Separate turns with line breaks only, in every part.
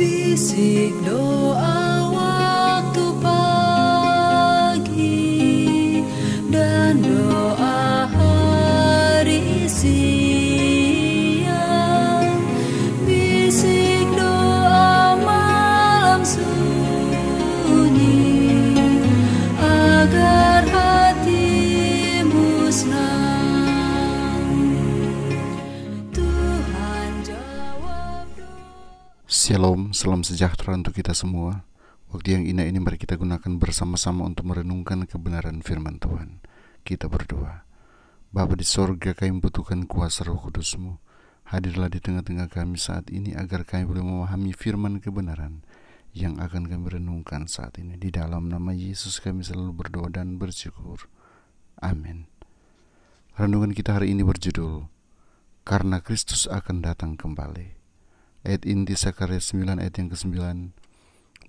We seek no other. Shalom, salam sejahtera untuk kita semua. Waktu yang indah ini mari kita gunakan bersama-sama untuk merenungkan kebenaran firman Tuhan. Kita berdoa. Bapa di sorga kami butuhkan kuasa roh kudusmu. Hadirlah di tengah-tengah kami saat ini agar kami boleh memahami firman kebenaran yang akan kami renungkan saat ini. Di dalam nama Yesus kami selalu berdoa dan bersyukur. Amin. Renungan kita hari ini berjudul, Karena Kristus akan datang kembali. Ayat inti Sakaria 9 ayat yang ke-9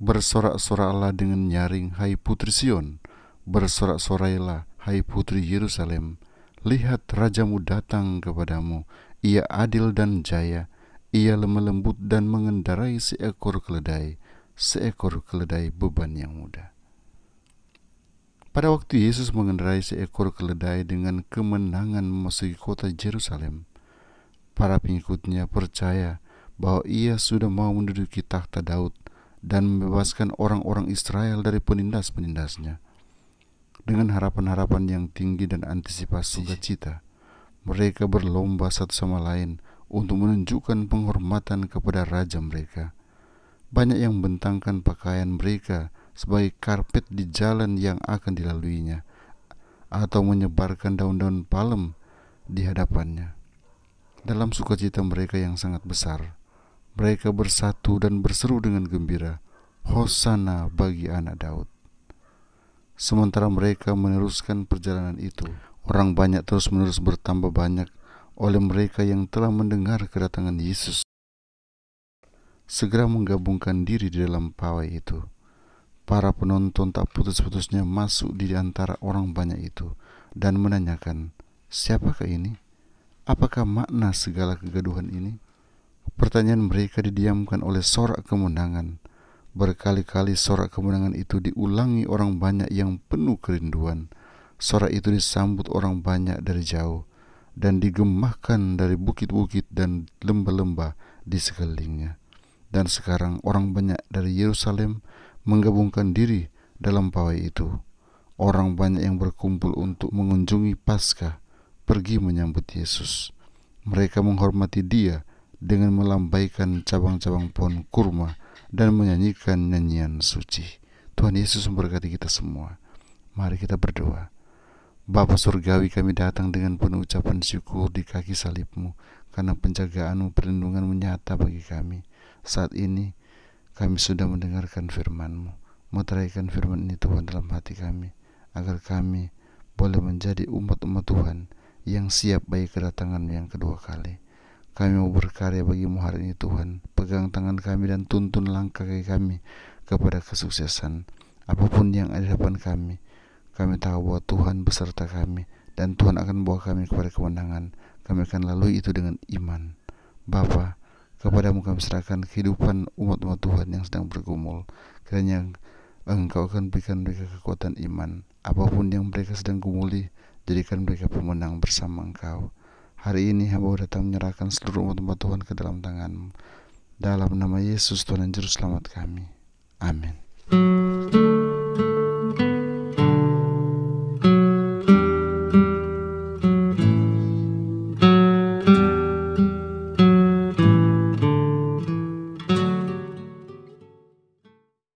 Bersorak-soraklah dengan nyaring hai putri Sion Bersorak-sorailah hai putri Yerusalem Lihat rajamu datang kepadamu Ia adil dan jaya Ia lemah lembut dan mengendarai seekor keledai Seekor keledai beban yang mudah pada waktu Yesus mengendarai seekor keledai dengan kemenangan memasuki kota Jerusalem, para pengikutnya percaya bahwa ia sudah mau menduduki takhta Daud dan membebaskan orang-orang Israel dari penindas-penindasnya. Dengan harapan-harapan yang tinggi dan antisipasi sukacita, mereka berlomba satu sama lain untuk menunjukkan penghormatan kepada raja mereka. Banyak yang bentangkan pakaian mereka sebagai karpet di jalan yang akan dilaluinya, atau menyebarkan daun-daun palem di hadapannya. Dalam sukacita mereka yang sangat besar, mereka bersatu dan berseru dengan gembira, "Hosana bagi anak Daud!" Sementara mereka meneruskan perjalanan itu, orang banyak terus-menerus bertambah banyak oleh mereka yang telah mendengar kedatangan Yesus. Segera menggabungkan diri di dalam pawai itu. Para penonton tak putus-putusnya masuk di antara orang banyak itu dan menanyakan, "Siapakah ini? Apakah makna segala kegaduhan ini?" Pertanyaan mereka didiamkan oleh sorak kemenangan. Berkali-kali sorak kemenangan itu diulangi orang banyak yang penuh kerinduan. Sorak itu disambut orang banyak dari jauh dan digemahkan dari bukit-bukit dan lembah-lembah di sekelilingnya. Dan sekarang orang banyak dari Yerusalem menggabungkan diri dalam pawai itu. Orang banyak yang berkumpul untuk mengunjungi Paskah pergi menyambut Yesus. Mereka menghormati Dia dengan melambaikan cabang-cabang pohon kurma dan menyanyikan nyanyian suci. Tuhan Yesus memberkati kita semua. Mari kita berdoa. Bapa Surgawi kami datang dengan penuh ucapan syukur di kaki salibmu karena penjagaanmu perlindungan menyata bagi kami. Saat ini kami sudah mendengarkan firmanmu. Meteraikan firman ini Tuhan dalam hati kami agar kami boleh menjadi umat-umat Tuhan yang siap baik kedatangan yang kedua kali. Kami mau berkarya bagimu hari ini Tuhan. Pegang tangan kami dan tuntun langkah kaki kami kepada kesuksesan. Apapun yang ada di depan kami, kami tahu bahwa Tuhan beserta kami dan Tuhan akan bawa kami kepada kemenangan. Kami akan lalui itu dengan iman. Bapa, kepadamu kami serahkan kehidupan umat-umat Tuhan yang sedang bergumul. Kiranya Engkau akan berikan mereka kekuatan iman. Apapun yang mereka sedang gumuli, jadikan mereka pemenang bersama Engkau. Hari ini hamba datang menyerahkan seluruh umat Tuhan ke dalam tanganmu. Dalam nama Yesus Tuhan dan Juru Selamat kami. Amin.